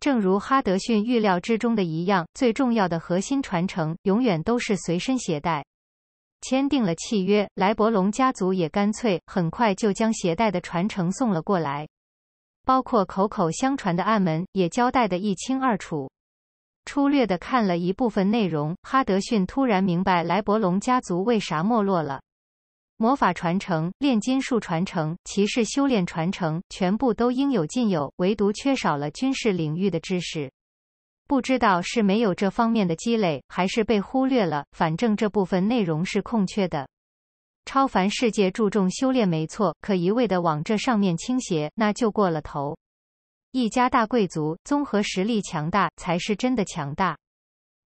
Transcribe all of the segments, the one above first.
正如哈德逊预料之中的一样，最重要的核心传承永远都是随身携带。签订了契约，莱伯龙家族也干脆很快就将携带的传承送了过来，包括口口相传的暗门也交代的一清二楚。粗略的看了一部分内容，哈德逊突然明白莱伯龙家族为啥没落了。魔法传承、炼金术传承、骑士修炼传承，全部都应有尽有，唯独缺少了军事领域的知识。不知道是没有这方面的积累，还是被忽略了。反正这部分内容是空缺的。超凡世界注重修炼没错，可一味的往这上面倾斜，那就过了头。一家大贵族综合实力强大，才是真的强大。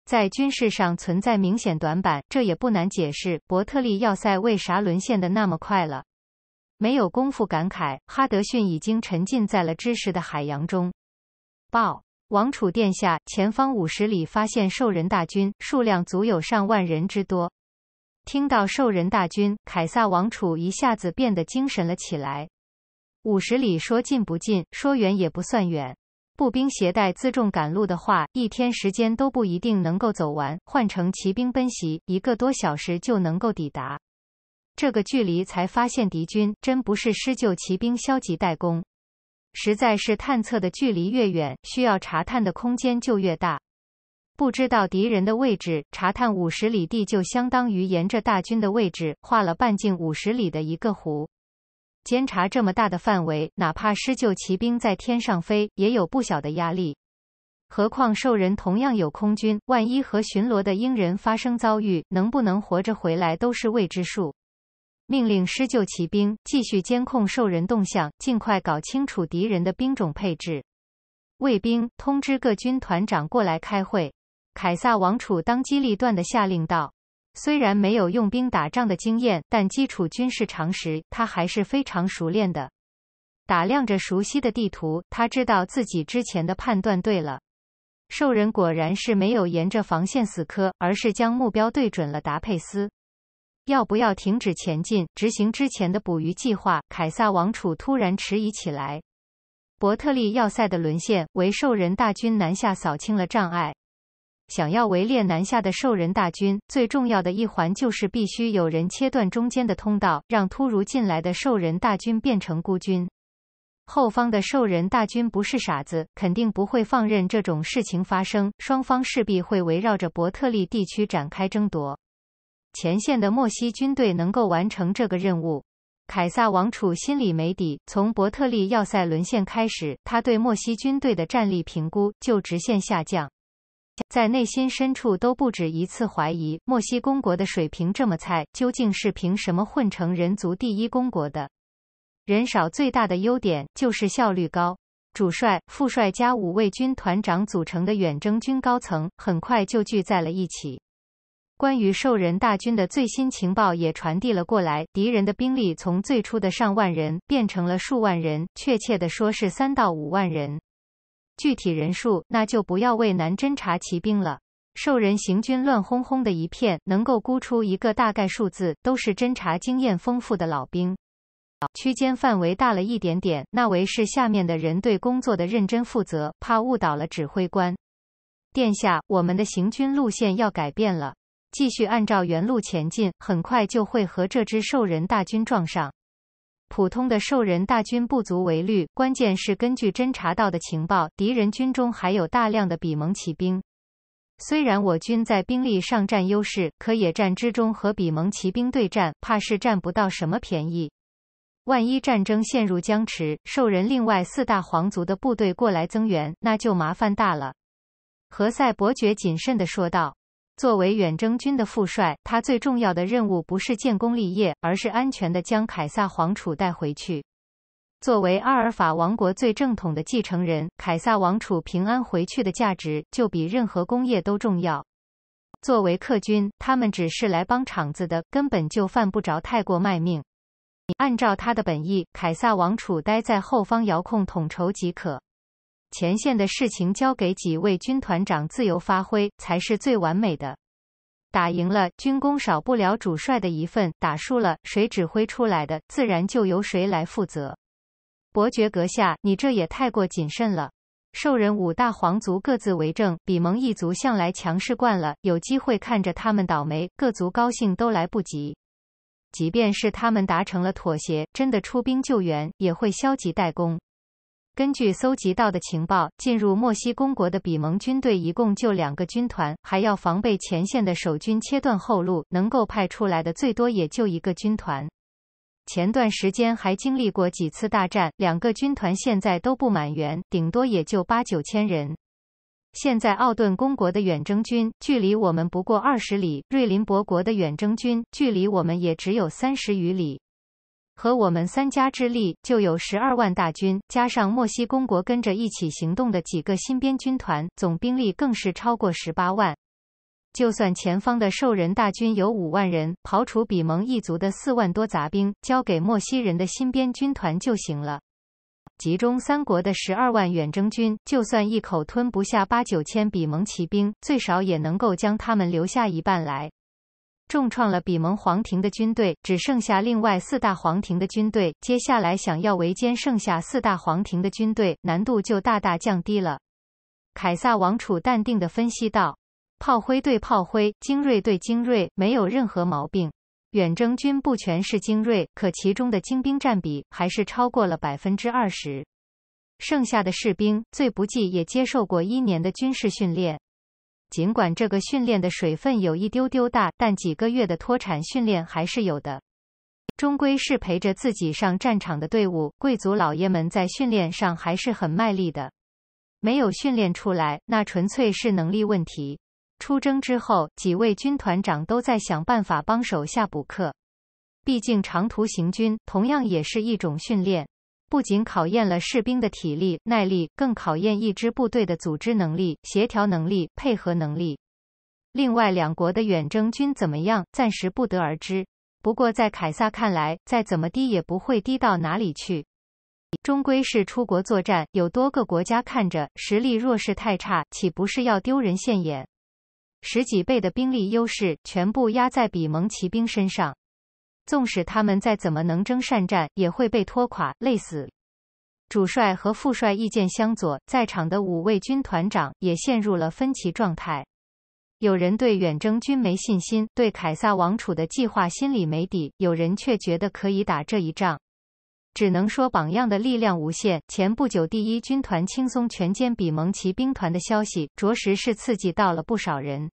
在军事上存在明显短板，这也不难解释伯特利要塞为啥沦陷的那么快了。没有功夫感慨，哈德逊已经沉浸在了知识的海洋中。报，王储殿下，前方五十里发现兽人大军，数量足有上万人之多。听到兽人大军，凯撒王储一下子变得精神了起来。五十里说近不近，说远也不算远。步兵携带辎重赶路的话，一天时间都不一定能够走完；换成骑兵奔袭，一个多小时就能够抵达这个距离。才发现敌军真不是施救骑兵消极怠工，实在是探测的距离越远，需要查探的空间就越大。不知道敌人的位置，查探五十里地就相当于沿着大军的位置画了半径五十里的一个弧。监察这么大的范围，哪怕施救骑兵在天上飞，也有不小的压力。何况兽人同样有空军，万一和巡逻的鹰人发生遭遇，能不能活着回来都是未知数。命令施救骑兵继续监控兽人动向，尽快搞清楚敌人的兵种配置。卫兵，通知各军团长过来开会。凯撒王储当机立断的下令道。虽然没有用兵打仗的经验，但基础军事常识他还是非常熟练的。打量着熟悉的地图，他知道自己之前的判断对了。兽人果然是没有沿着防线死磕，而是将目标对准了达佩斯。要不要停止前进，执行之前的捕鱼计划？凯撒王储突然迟疑起来。伯特利要塞的沦陷，为兽人大军南下扫清了障碍。想要围猎南下的兽人大军，最重要的一环就是必须有人切断中间的通道，让突如进来的兽人大军变成孤军。后方的兽人大军不是傻子，肯定不会放任这种事情发生，双方势必会围绕着伯特利地区展开争夺。前线的莫西军队能够完成这个任务，凯撒王储心里没底。从伯特利要塞沦陷开始，他对莫西军队的战力评估就直线下降。在内心深处都不止一次怀疑，莫西公国的水平这么菜，究竟是凭什么混成人族第一公国的？人少最大的优点就是效率高。主帅、副帅加五位军团长组成的远征军高层，很快就聚在了一起。关于兽人大军的最新情报也传递了过来，敌人的兵力从最初的上万人变成了数万人，确切的说是三到五万人。具体人数，那就不要为难侦察骑兵了。兽人行军乱哄哄的一片，能够估出一个大概数字，都是侦察经验丰富的老兵。区间范围大了一点点，那为是下面的人对工作的认真负责，怕误导了指挥官。殿下，我们的行军路线要改变了，继续按照原路前进，很快就会和这支兽人大军撞上。普通的兽人大军不足为虑，关键是根据侦察到的情报，敌人军中还有大量的比蒙骑兵。虽然我军在兵力上占优势，可野战之中和比蒙骑兵对战，怕是占不到什么便宜。万一战争陷入僵持，兽人另外四大皇族的部队过来增援，那就麻烦大了。何塞伯爵谨慎地说道。作为远征军的副帅，他最重要的任务不是建功立业，而是安全地将凯撒皇储带回去。作为阿尔法王国最正统的继承人，凯撒王储平安回去的价值就比任何功业都重要。作为客军，他们只是来帮场子的，根本就犯不着太过卖命。按照他的本意，凯撒王储待在后方遥控统筹即可。前线的事情交给几位军团长自由发挥才是最完美的。打赢了，军功少不了主帅的一份；打输了，谁指挥出来的，自然就由谁来负责。伯爵阁下，你这也太过谨慎了。兽人五大皇族各自为政，比蒙一族向来强势惯了，有机会看着他们倒霉，各族高兴都来不及。即便是他们达成了妥协，真的出兵救援，也会消极怠工。根据搜集到的情报，进入墨西公国的比蒙军队一共就两个军团，还要防备前线的守军切断后路，能够派出来的最多也就一个军团。前段时间还经历过几次大战，两个军团现在都不满员，顶多也就八九千人。现在奥顿公国的远征军距离我们不过二十里，瑞林博国的远征军距离我们也只有三十余里。和我们三家之力，就有十二万大军，加上莫西公国跟着一起行动的几个新编军团，总兵力更是超过十八万。就算前方的兽人大军有五万人，刨除比蒙一族的四万多杂兵，交给莫西人的新编军团就行了。集中三国的十二万远征军，就算一口吞不下八九千比蒙骑兵，最少也能够将他们留下一半来。重创了比蒙皇庭的军队，只剩下另外四大皇庭的军队。接下来想要围歼剩下四大皇庭的军队，难度就大大降低了。凯撒王储淡定的分析道：“炮灰对炮灰，精锐对精锐，没有任何毛病。远征军不全是精锐，可其中的精兵占比还是超过了百分之二十。剩下的士兵，最不济也接受过一年的军事训练。”尽管这个训练的水分有一丢丢大，但几个月的脱产训练还是有的。终归是陪着自己上战场的队伍，贵族老爷们在训练上还是很卖力的。没有训练出来，那纯粹是能力问题。出征之后，几位军团长都在想办法帮手下补课，毕竟长途行军同样也是一种训练。不仅考验了士兵的体力、耐力，更考验一支部队的组织能力、协调能力、配合能力。另外，两国的远征军怎么样，暂时不得而知。不过，在凯撒看来，再怎么低也不会低到哪里去。终归是出国作战，有多个国家看着，实力弱势太差，岂不是要丢人现眼？十几倍的兵力优势全部压在比蒙骑兵身上。纵使他们再怎么能征善战，也会被拖垮、累死。主帅和副帅意见相左，在场的五位军团长也陷入了分歧状态。有人对远征军没信心，对凯撒王储的计划心里没底；有人却觉得可以打这一仗。只能说榜样的力量无限。前不久第一军团轻松全歼比蒙骑兵团的消息，着实是刺激到了不少人。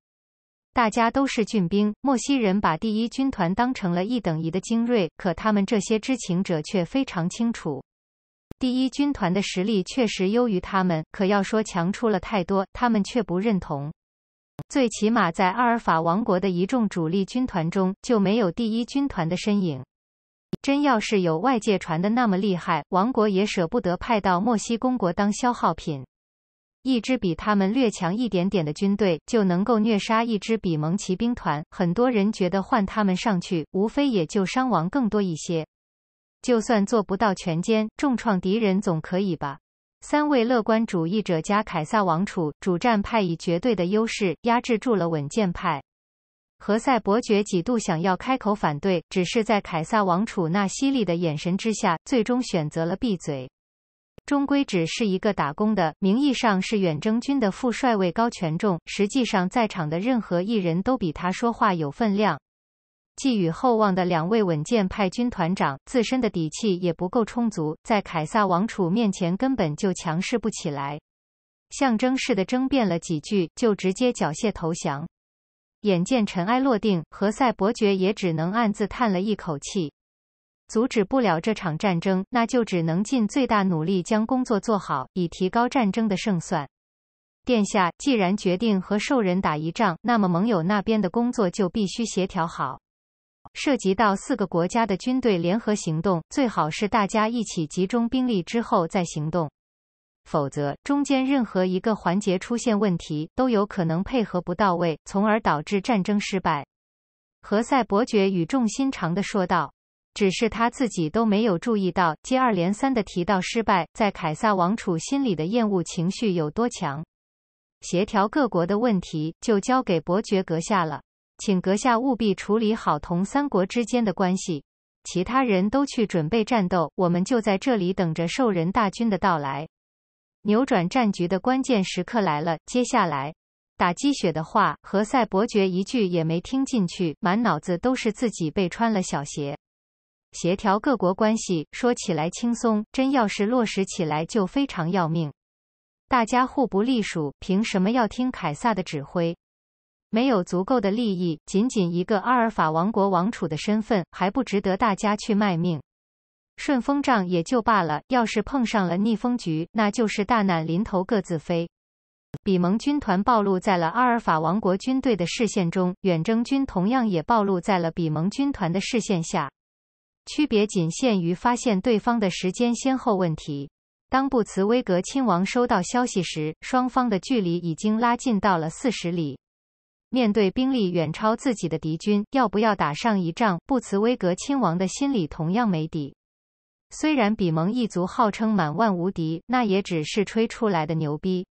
大家都是俊兵，莫西人把第一军团当成了一等一的精锐，可他们这些知情者却非常清楚，第一军团的实力确实优于他们。可要说强出了太多，他们却不认同。最起码在阿尔法王国的一众主力军团中，就没有第一军团的身影。真要是有外界传的那么厉害，王国也舍不得派到莫西公国当消耗品。一支比他们略强一点点的军队就能够虐杀一支比蒙骑兵团，很多人觉得换他们上去，无非也就伤亡更多一些。就算做不到全歼，重创敌人总可以吧？三位乐观主义者加凯撒王储，主战派以绝对的优势压制住了稳健派。何塞伯爵几度想要开口反对，只是在凯撒王储那犀利的眼神之下，最终选择了闭嘴。终归只是一个打工的，名义上是远征军的副帅，位高权重，实际上在场的任何一人都比他说话有分量。寄予厚望的两位稳健派军团长，自身的底气也不够充足，在凯撒王储面前根本就强势不起来。象征式的争辩了几句，就直接缴械投降。眼见尘埃落定，何塞伯爵也只能暗自叹了一口气。阻止不了这场战争，那就只能尽最大努力将工作做好，以提高战争的胜算。殿下既然决定和兽人打一仗，那么盟友那边的工作就必须协调好。涉及到四个国家的军队联合行动，最好是大家一起集中兵力之后再行动，否则中间任何一个环节出现问题，都有可能配合不到位，从而导致战争失败。何塞伯爵语重心长的说道。只是他自己都没有注意到，接二连三的提到失败，在凯撒王储心里的厌恶情绪有多强。协调各国的问题就交给伯爵阁下了，请阁下务必处理好同三国之间的关系。其他人都去准备战斗，我们就在这里等着兽人大军的到来。扭转战局的关键时刻来了，接下来，打鸡血的话，何塞伯爵一句也没听进去，满脑子都是自己被穿了小鞋。协调各国关系说起来轻松，真要是落实起来就非常要命。大家互不隶属，凭什么要听凯撒的指挥？没有足够的利益，仅仅一个阿尔法王国王储的身份还不值得大家去卖命。顺风仗也就罢了，要是碰上了逆风局，那就是大难临头各自飞。比蒙军团暴露在了阿尔法王国军队的视线中，远征军同样也暴露在了比蒙军团的视线下。区别仅限于发现对方的时间先后问题。当布茨威格亲王收到消息时，双方的距离已经拉近到了四十里。面对兵力远超自己的敌军，要不要打上一仗？布茨威格亲王的心里同样没底。虽然比蒙一族号称满万无敌，那也只是吹出来的牛逼，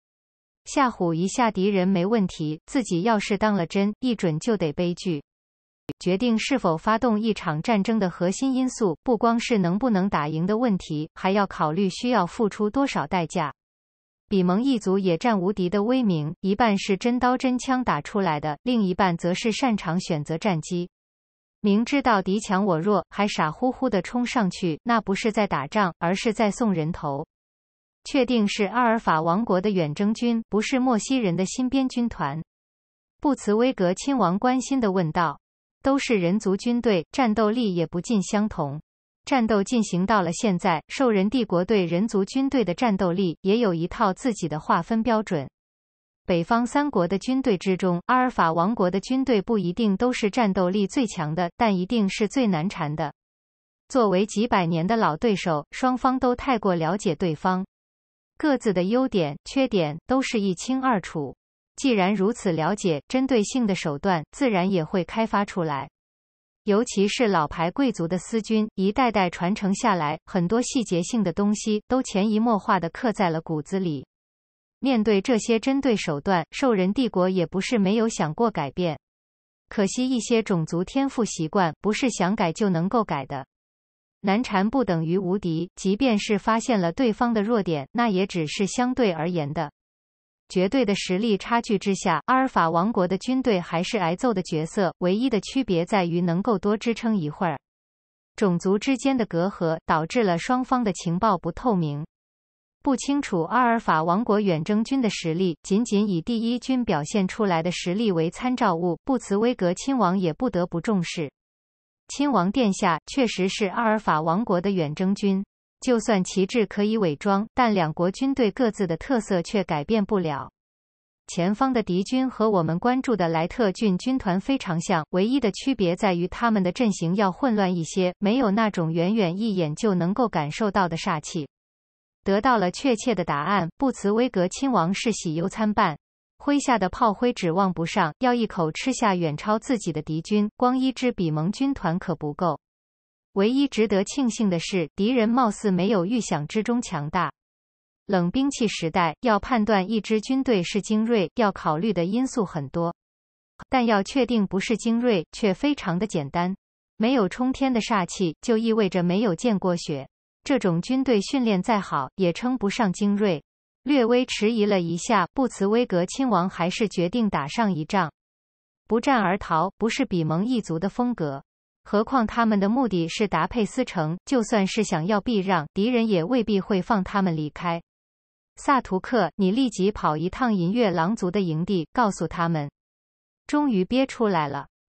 吓唬一下敌人没问题。自己要是当了真，一准就得悲剧。决定是否发动一场战争的核心因素，不光是能不能打赢的问题，还要考虑需要付出多少代价。比蒙一族野战无敌的威名，一半是真刀真枪打出来的，另一半则是擅长选择战机。明知道敌强我弱，还傻乎乎的冲上去，那不是在打仗，而是在送人头。确定是阿尔法王国的远征军，不是莫西人的新编军团。布茨威格亲王关心的问道。都是人族军队，战斗力也不尽相同。战斗进行到了现在，兽人帝国对人族军队的战斗力也有一套自己的划分标准。北方三国的军队之中，阿尔法王国的军队不一定都是战斗力最强的，但一定是最难缠的。作为几百年的老对手，双方都太过了解对方各自的优点、缺点，都是一清二楚。既然如此了解，针对性的手段自然也会开发出来。尤其是老牌贵族的私军，一代代传承下来，很多细节性的东西都潜移默化的刻在了骨子里。面对这些针对手段，兽人帝国也不是没有想过改变，可惜一些种族天赋习惯不是想改就能够改的。难缠不等于无敌，即便是发现了对方的弱点，那也只是相对而言的。绝对的实力差距之下，阿尔法王国的军队还是挨揍的角色。唯一的区别在于能够多支撑一会儿。种族之间的隔阂导致了双方的情报不透明，不清楚阿尔法王国远征军的实力，仅仅以第一军表现出来的实力为参照物。布茨威格亲王也不得不重视。亲王殿下确实是阿尔法王国的远征军。就算旗帜可以伪装，但两国军队各自的特色却改变不了。前方的敌军和我们关注的莱特郡军团非常像，唯一的区别在于他们的阵型要混乱一些，没有那种远远一眼就能够感受到的煞气。得到了确切的答案，布茨威格亲王是喜忧参半。麾下的炮灰指望不上，要一口吃下远超自己的敌军，光一支比蒙军团可不够。唯一值得庆幸的是，敌人貌似没有预想之中强大。冷兵器时代，要判断一支军队是精锐，要考虑的因素很多；但要确定不是精锐，却非常的简单。没有冲天的煞气，就意味着没有见过血。这种军队训练再好，也称不上精锐。略微迟疑了一下，布茨威格亲王还是决定打上一仗。不战而逃，不是比蒙一族的风格。何况他们的目的是达佩斯城，就算是想要避让敌人，也未必会放他们离开。萨图克，你立即跑一趟银月狼族的营地，告诉他们，终于憋出来了。